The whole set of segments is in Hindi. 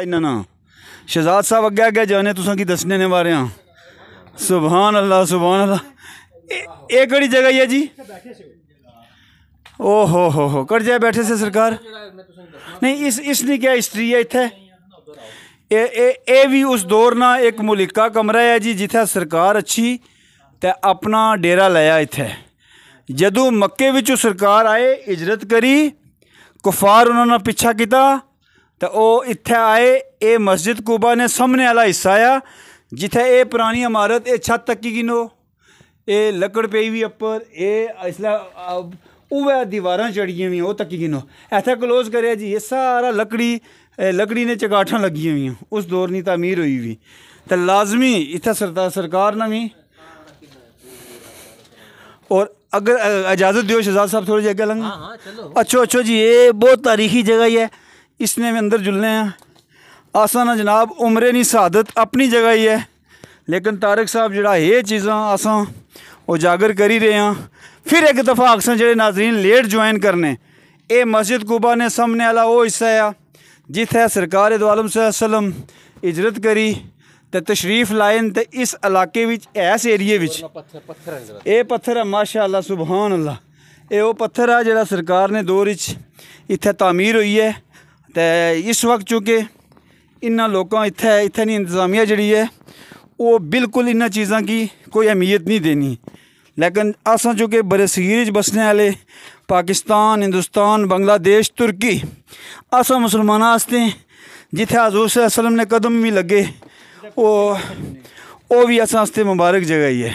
इन्ना शहजाद साहब अग्गै अग्गै जाने तुसें की दस्सने ने बारे आं सुभान अल्लाह सुभान अल्लाह एह् केह्ड़ी जगह है जी ओ हो हो हो कट जाए बैठे से सरकार नहीं इस इसकी क्या हिस्ट्री है इत्थै एह् बी उस दौर ना एक मुलिका कमरा है जी जित्थै सरकार अच्छी ते अपना डेरा लाया इत्थै जदूं मक्के बिचू सरकार आए इजरत करी कुफार उन्होंने पीछा किता तो वह इतने आए ये मस्जिद कूबा ने सामने वाला हिस्सा आ जिथे ये पुरानी इमारत ये छत तकी गिनो ये लकड़ पी हुई अपर ये इसलिए उ दीवार चढ़िया हुई वह तकी गिनो इतने क्लोज कर जी ये सारा लकड़ी लकड़ी ने चगाठा लगी हुई उस दौर की तमीर हुई हुई तो लाजमी इत सरकार ने भी और अगर इजाजत दो शहजाद साहब थोड़ी जी अगर लंघ अच्छो अच्छो जी ये बहुत तारीखी जगह ही है इसने भी अंदर जुलने हैं आसान जनाब उम्र नहीं शहादत अपनी जगह ही है लेकिन तारक साहब जरा ये चीज़ा असा उजागर करी रहे हैं फिर एक दफ़ा अक्सर जोड़े नाजरीन लेट ज्वाइन करने ये मस्जिद कुबा ने सामने वाला वो हिस्सा है जिथे सरकार दो सलम इजरत करी तो तशरीफ लाइन तो इस इलाके इस एरिए ये पत्थर है माशाला सुबहान अल्लाह ये पत्थर है जोड़ा सरकार ने दौर इत्थे तमीर हुई है ते इस वक्त चूँकि इन्हों लोगों इत इत्थै इंतजामिया जी है वो बिल्कुल इन चीजों की कोई अहमियत नहीं देनी लेकिन अस चूँकि बरसीर च बसने वाले पाकिस्तान हिंदुस्तान बंगलादेश तुर्की अस मुसलमान आस्तै जित्थै हजूर असलम ने कदम भी लगे वो वो भी अस मुबारक जगह है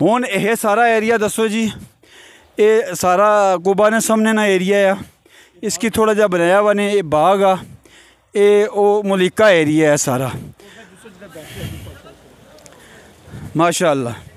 हूँ यह सारा एरिया दसो जी ये सारा कुबा ने सामने ना एरिया है इसकी थोड़ा जहा बनाया हुआ ने ये बाग आ ए ओ मलिका एरिया है सारा माशाल्लाह